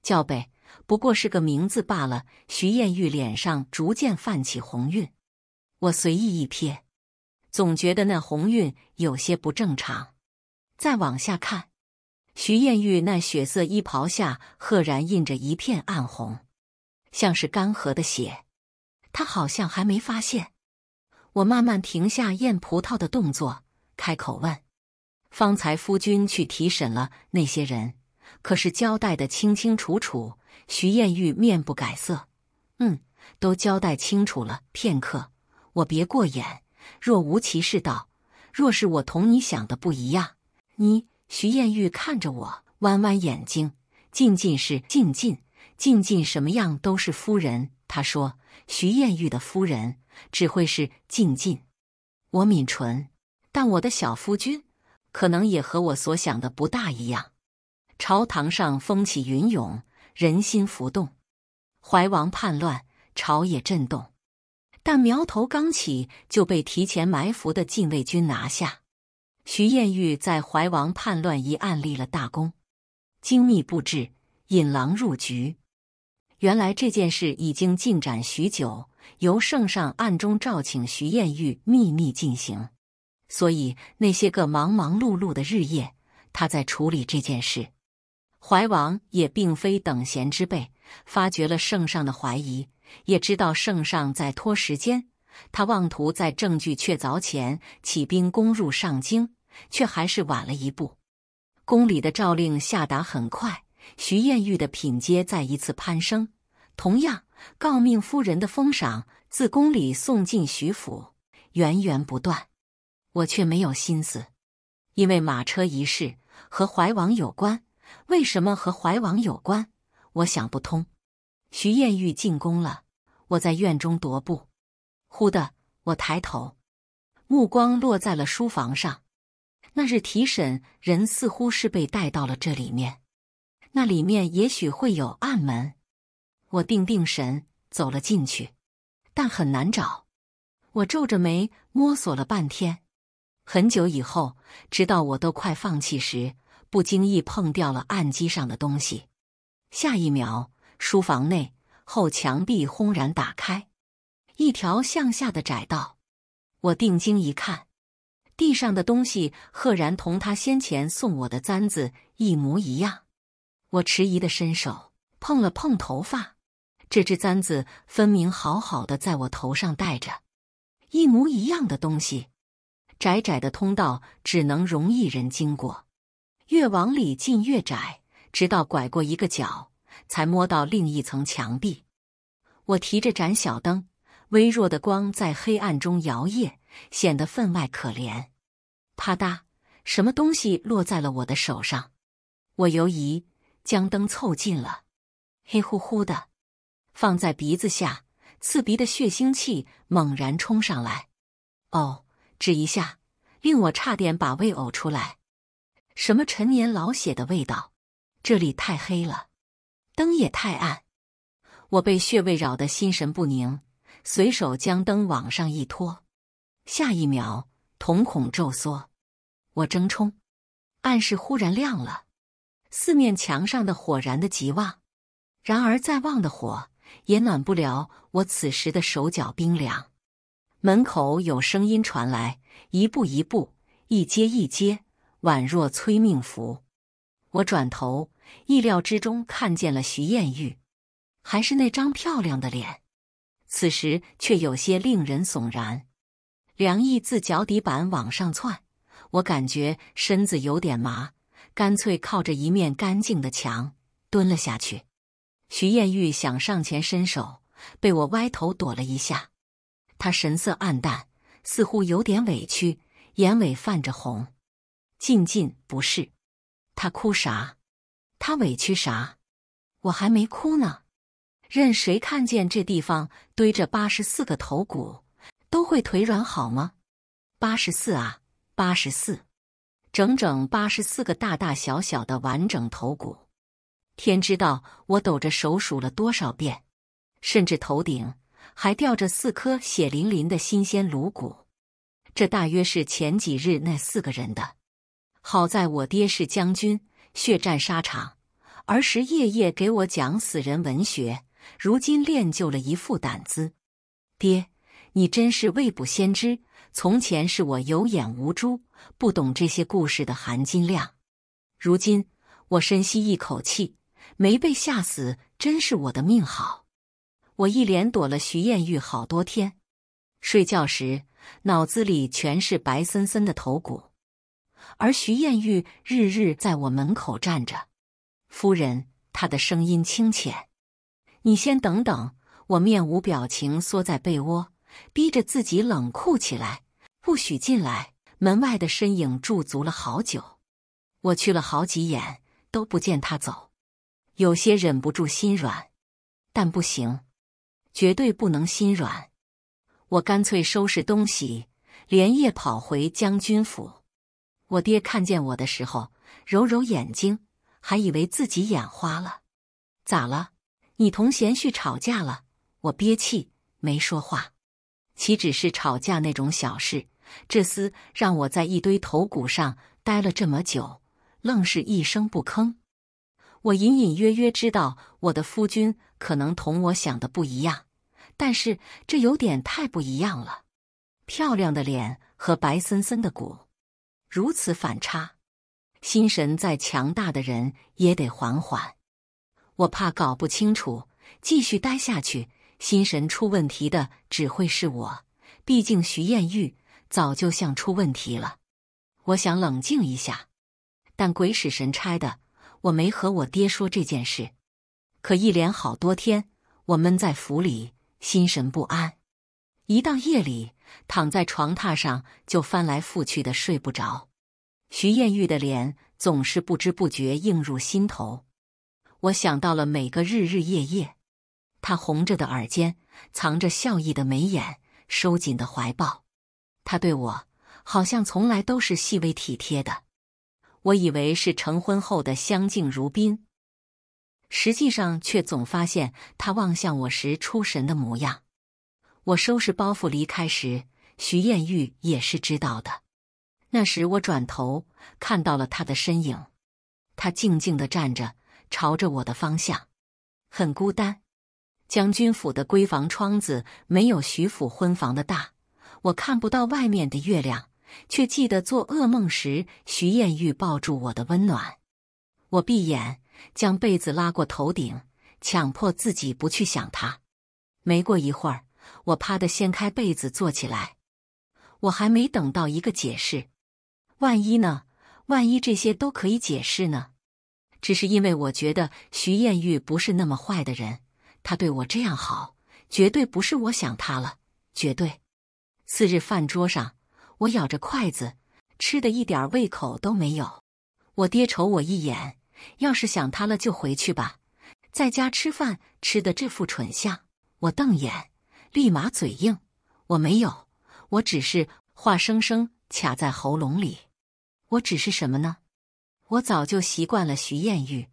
叫呗。不过是个名字罢了。徐艳玉脸上逐渐泛起红晕，我随意一瞥，总觉得那红晕有些不正常。再往下看，徐艳玉那血色衣袍下赫然印着一片暗红，像是干涸的血。她好像还没发现。我慢慢停下咽葡萄的动作，开口问：“方才夫君去提审了那些人，可是交代的清清楚楚？”徐艳玉面不改色，嗯，都交代清楚了。片刻，我别过眼，若无其事道：“若是我同你想的不一样，你……”徐艳玉看着我，弯弯眼睛，静静是静静，静静什么样都是夫人。他说：“徐艳玉的夫人只会是静静。”我抿唇，但我的小夫君可能也和我所想的不大一样。朝堂上风起云涌。人心浮动，怀王叛乱，朝野震动。但苗头刚起，就被提前埋伏的禁卫军拿下。徐彦玉在怀王叛乱一案立了大功，精密布置，引狼入局。原来这件事已经进展许久，由圣上暗中召请徐彦玉秘密进行，所以那些个忙忙碌碌的日夜，他在处理这件事。怀王也并非等闲之辈，发觉了圣上的怀疑，也知道圣上在拖时间。他妄图在证据确凿前起兵攻入上京，却还是晚了一步。宫里的诏令下达很快，徐艳玉的品阶再一次攀升。同样，诰命夫人的封赏自宫里送进徐府，源源不断。我却没有心思，因为马车一事和怀王有关。为什么和怀王有关？我想不通。徐艳玉进宫了，我在院中踱步。忽的，我抬头，目光落在了书房上。那日提审人似乎是被带到了这里面，那里面也许会有暗门。我定定神，走了进去，但很难找。我皱着眉摸索了半天，很久以后，直到我都快放弃时。不经意碰掉了案几上的东西，下一秒，书房内后墙壁轰然打开，一条向下的窄道。我定睛一看，地上的东西赫然同他先前送我的簪子一模一样。我迟疑的伸手碰了碰头发，这只簪子分明好好的在我头上戴着。一模一样的东西，窄窄的通道只能容一人经过。越往里进越窄，直到拐过一个角，才摸到另一层墙壁。我提着盏小灯，微弱的光在黑暗中摇曳，显得分外可怜。啪嗒，什么东西落在了我的手上。我犹疑，将灯凑近了，黑乎乎的，放在鼻子下，刺鼻的血腥气猛然冲上来。哦，只一下，令我差点把胃呕出来。什么陈年老血的味道？这里太黑了，灯也太暗。我被穴位扰得心神不宁，随手将灯往上一拖。下一秒，瞳孔骤缩，我睁冲，暗室忽然亮了，四面墙上的火燃的极旺。然而再旺的火也暖不了我此时的手脚冰凉。门口有声音传来，一步一步，一阶一阶。宛若催命符，我转头，意料之中看见了徐艳玉，还是那张漂亮的脸，此时却有些令人悚然。梁毅自脚底板往上窜，我感觉身子有点麻，干脆靠着一面干净的墙蹲了下去。徐艳玉想上前伸手，被我歪头躲了一下。她神色暗淡，似乎有点委屈，眼尾泛着红。静静不是，他哭啥？他委屈啥？我还没哭呢。任谁看见这地方堆着八十四个头骨，都会腿软，好吗？八十四啊，八十四，整整八十四个大大小小的完整头骨。天知道我抖着手数了多少遍，甚至头顶还吊着四颗血淋淋的新鲜颅骨，这大约是前几日那四个人的。好在我爹是将军，血战沙场，儿时夜夜给我讲死人文学，如今练就了一副胆子。爹，你真是未卜先知。从前是我有眼无珠，不懂这些故事的含金量。如今我深吸一口气，没被吓死，真是我的命好。我一连躲了徐艳玉好多天，睡觉时脑子里全是白森森的头骨。而徐艳玉日日在我门口站着，夫人，她的声音清浅。你先等等。我面无表情，缩在被窝，逼着自己冷酷起来，不许进来。门外的身影驻足了好久，我去了好几眼，都不见他走。有些忍不住心软，但不行，绝对不能心软。我干脆收拾东西，连夜跑回将军府。我爹看见我的时候，揉揉眼睛，还以为自己眼花了。咋了？你同贤旭吵架了？我憋气没说话。岂止是吵架那种小事，这厮让我在一堆头骨上待了这么久，愣是一声不吭。我隐隐约约知道我的夫君可能同我想的不一样，但是这有点太不一样了。漂亮的脸和白森森的骨。如此反差，心神再强大的人也得缓缓。我怕搞不清楚，继续待下去，心神出问题的只会是我。毕竟徐艳玉早就像出问题了。我想冷静一下，但鬼使神差的，我没和我爹说这件事。可一连好多天，我闷在府里，心神不安。一到夜里，躺在床榻上就翻来覆去的睡不着。徐艳玉的脸总是不知不觉映入心头。我想到了每个日日夜夜，她红着的耳尖，藏着笑意的眉眼，收紧的怀抱。他对我好像从来都是细微体贴的。我以为是成婚后的相敬如宾，实际上却总发现他望向我时出神的模样。我收拾包袱离开时，徐艳玉也是知道的。那时我转头看到了她的身影，她静静的站着，朝着我的方向，很孤单。将军府的闺房窗子没有徐府婚房的大，我看不到外面的月亮，却记得做噩梦时徐艳玉抱住我的温暖。我闭眼，将被子拉过头顶，强迫自己不去想他。没过一会儿。我啪的掀开被子坐起来，我还没等到一个解释，万一呢？万一这些都可以解释呢？只是因为我觉得徐艳玉不是那么坏的人，她对我这样好，绝对不是我想她了，绝对。次日饭桌上，我咬着筷子，吃的一点胃口都没有。我爹瞅我一眼，要是想她了就回去吧，在家吃饭吃的这副蠢相，我瞪眼。立马嘴硬，我没有，我只是话生生卡在喉咙里。我只是什么呢？我早就习惯了徐艳玉，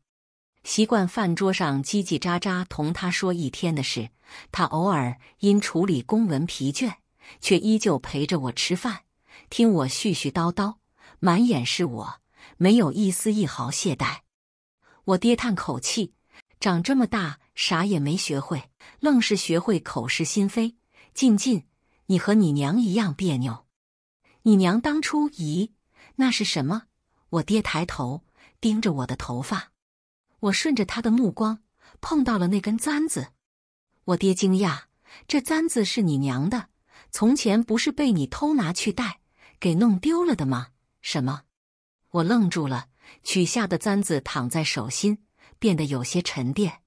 习惯饭桌上叽叽喳喳同她说一天的事。她偶尔因处理公文疲倦，却依旧陪着我吃饭，听我絮絮叨叨，满眼是我，没有一丝一毫懈怠。我爹叹口气，长这么大啥也没学会。愣是学会口是心非，静静，你和你娘一样别扭。你娘当初，咦，那是什么？我爹抬头盯着我的头发，我顺着他的目光，碰到了那根簪子。我爹惊讶：“这簪子是你娘的，从前不是被你偷拿去戴，给弄丢了的吗？”什么？我愣住了，取下的簪子躺在手心，变得有些沉淀。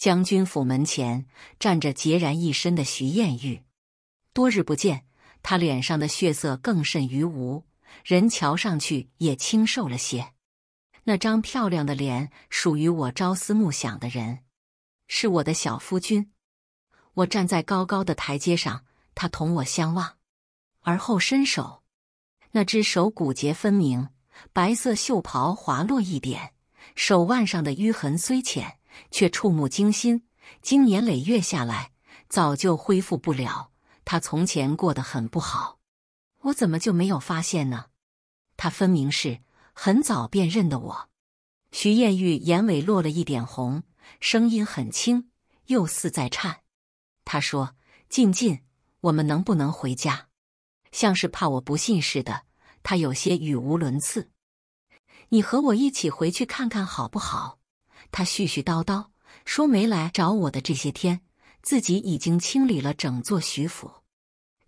将军府门前站着孑然一身的徐艳玉，多日不见，他脸上的血色更甚于无，人瞧上去也清瘦了些。那张漂亮的脸属于我朝思暮想的人，是我的小夫君。我站在高高的台阶上，他同我相望，而后伸手，那只手骨节分明，白色袖袍滑落一点，手腕上的淤痕虽浅。却触目惊心，经年累月下来，早就恢复不了。他从前过得很不好，我怎么就没有发现呢？他分明是很早便认得我。徐艳玉眼尾落了一点红，声音很轻，又似在颤。他说：“静静，我们能不能回家？”像是怕我不信似的，他有些语无伦次。你和我一起回去看看好不好？他絮絮叨叨说没来找我的这些天，自己已经清理了整座徐府。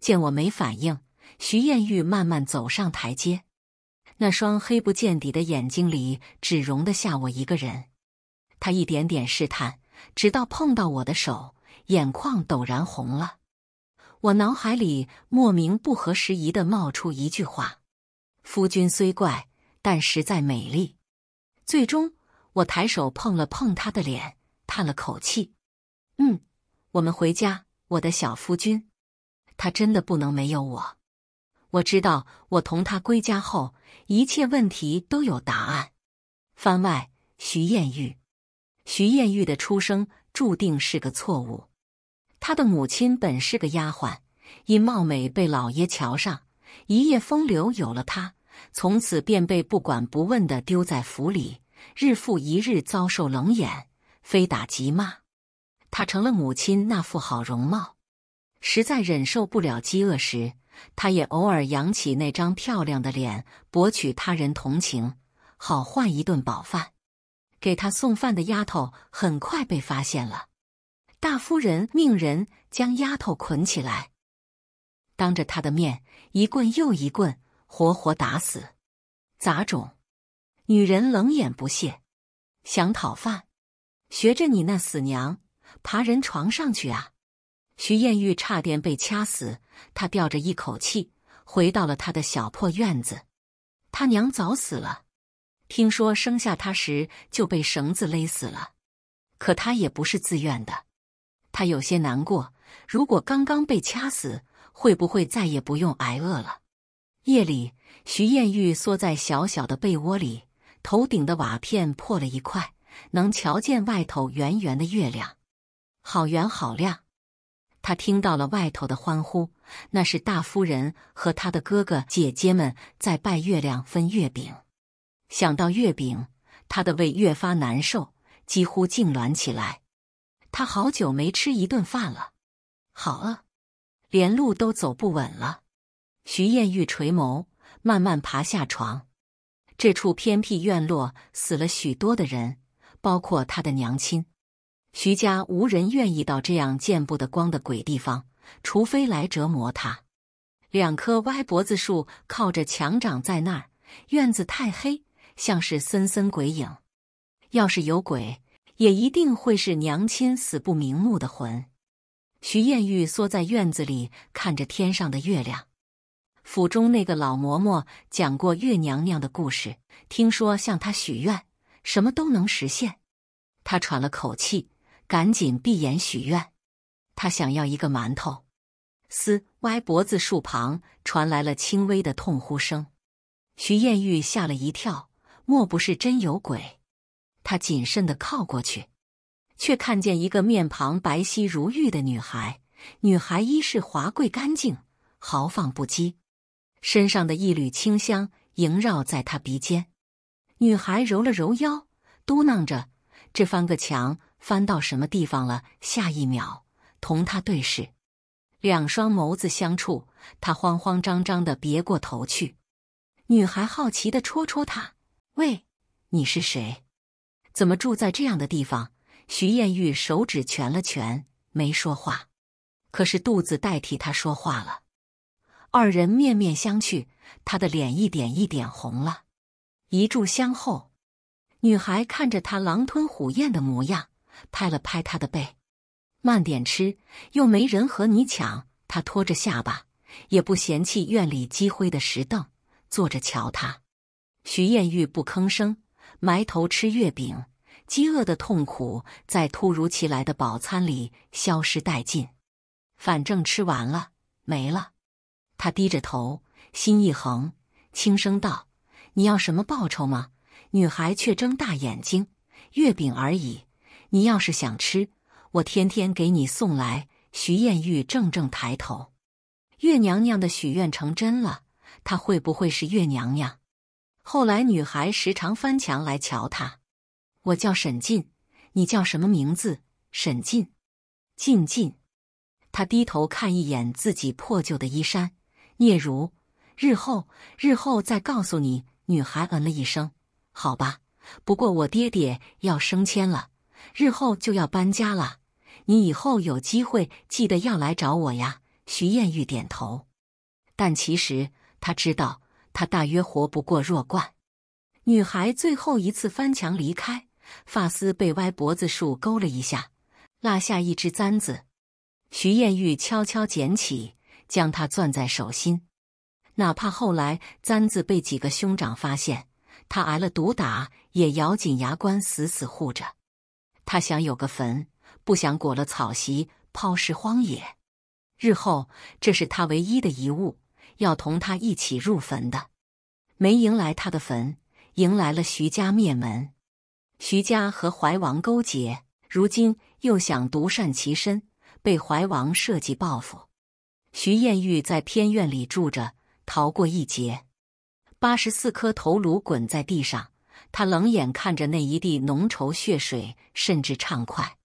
见我没反应，徐艳玉慢慢走上台阶，那双黑不见底的眼睛里只容得下我一个人。他一点点试探，直到碰到我的手，眼眶陡然红了。我脑海里莫名不合时宜的冒出一句话：“夫君虽怪，但实在美丽。”最终。我抬手碰了碰他的脸，叹了口气：“嗯，我们回家，我的小夫君。他真的不能没有我。我知道，我同他归家后，一切问题都有答案。”番外：徐艳玉。徐艳玉的出生注定是个错误。她的母亲本是个丫鬟，因貌美被老爷瞧上，一夜风流有了她，从此便被不管不问的丢在府里。日复一日遭受冷眼，非打即骂，他成了母亲那副好容貌。实在忍受不了饥饿时，他也偶尔扬起那张漂亮的脸，博取他人同情，好换一顿饱饭。给他送饭的丫头很快被发现了，大夫人命人将丫头捆起来，当着他的面一棍又一棍，活活打死。杂种！女人冷眼不屑，想讨饭，学着你那死娘爬人床上去啊！徐艳玉差点被掐死，她吊着一口气回到了她的小破院子。他娘早死了，听说生下他时就被绳子勒死了，可他也不是自愿的。他有些难过，如果刚刚被掐死，会不会再也不用挨饿了？夜里，徐艳玉缩在小小的被窝里。头顶的瓦片破了一块，能瞧见外头圆圆的月亮，好圆好亮。他听到了外头的欢呼，那是大夫人和他的哥哥姐姐们在拜月亮分月饼。想到月饼，他的胃越发难受，几乎痉挛起来。他好久没吃一顿饭了，好饿，连路都走不稳了。徐艳玉垂眸，慢慢爬下床。这处偏僻院落死了许多的人，包括他的娘亲。徐家无人愿意到这样见不得光的鬼地方，除非来折磨他。两棵歪脖子树靠着墙长在那儿，院子太黑，像是森森鬼影。要是有鬼，也一定会是娘亲死不瞑目的魂。徐艳玉缩在院子里，看着天上的月亮。府中那个老嬷嬷讲过月娘娘的故事，听说向她许愿，什么都能实现。她喘了口气，赶紧闭眼许愿。她想要一个馒头。嘶！歪脖子树旁传来了轻微的痛呼声，徐艳玉吓了一跳，莫不是真有鬼？她谨慎地靠过去，却看见一个面庞白皙如玉的女孩。女孩衣饰华贵干净，豪放不羁。身上的一缕清香萦绕在他鼻尖，女孩揉了揉腰，嘟囔着：“这翻个墙，翻到什么地方了？”下一秒，同他对视，两双眸子相触，他慌慌张张的别过头去。女孩好奇的戳戳他：“喂，你是谁？怎么住在这样的地方？”徐艳玉手指蜷了蜷，没说话，可是肚子代替她说话了。二人面面相觑，他的脸一点一点红了。一炷香后，女孩看着他狼吞虎咽的模样，拍了拍他的背：“慢点吃，又没人和你抢。”他拖着下巴，也不嫌弃院里积灰的石凳，坐着瞧他。徐艳玉不吭声，埋头吃月饼。饥饿的痛苦在突如其来的饱餐里消失殆尽，反正吃完了，没了。他低着头，心一横，轻声道：“你要什么报酬吗？”女孩却睁大眼睛：“月饼而已。你要是想吃，我天天给你送来。”徐艳玉怔怔抬头，月娘娘的许愿成真了。她会不会是月娘娘？后来，女孩时常翻墙来瞧她。我叫沈进，你叫什么名字？沈进，进进。他低头看一眼自己破旧的衣衫。聂如，日后日后再告诉你。女孩嗯了一声，好吧。不过我爹爹要升迁了，日后就要搬家了。你以后有机会记得要来找我呀。徐艳玉点头，但其实他知道，他大约活不过弱冠。女孩最后一次翻墙离开，发丝被歪脖子树勾了一下，落下一只簪子。徐艳玉悄悄捡起。将他攥在手心，哪怕后来簪子被几个兄长发现，他挨了毒打，也咬紧牙关死死护着。他想有个坟，不想裹了草席抛尸荒野。日后这是他唯一的遗物，要同他一起入坟的。没迎来他的坟，迎来了徐家灭门。徐家和怀王勾结，如今又想独善其身，被怀王设计报复。徐艳玉在偏院里住着，逃过一劫。八十四颗头颅滚在地上，他冷眼看着那一地浓稠血水，甚至畅快。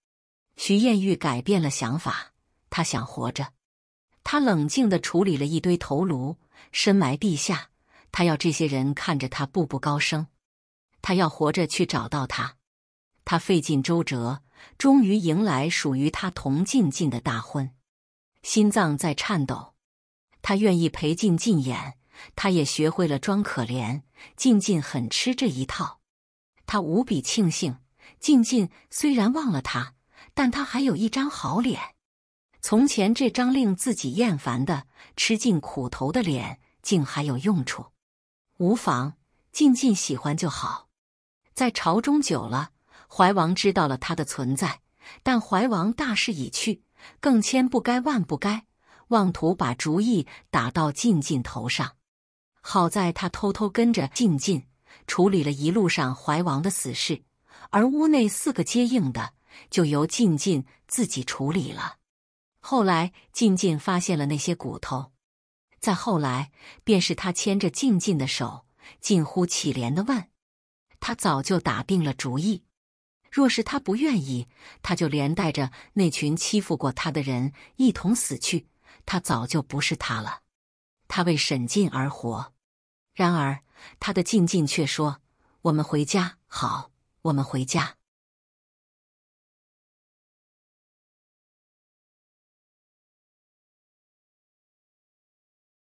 徐艳玉改变了想法，他想活着。他冷静地处理了一堆头颅，深埋地下。他要这些人看着他步步高升，他要活着去找到他。他费尽周折，终于迎来属于他同静静的大婚。心脏在颤抖，他愿意陪静静演，他也学会了装可怜。静静很吃这一套，他无比庆幸，静静虽然忘了他，但他还有一张好脸。从前这张令自己厌烦的、吃尽苦头的脸，竟还有用处。无妨，静静喜欢就好。在朝中久了，怀王知道了他的存在，但怀王大势已去。更千不该万不该，妄图把主意打到静静头上。好在他偷偷跟着静静，处理了一路上怀王的死事，而屋内四个接应的就由静静自己处理了。后来静静发现了那些骨头，再后来便是他牵着静静的手，近乎乞怜的问：“他早就打定了主意。”若是他不愿意，他就连带着那群欺负过他的人一同死去。他早就不是他了，他为沈进而活。然而，他的静静却说：“我们回家，好，我们回家。”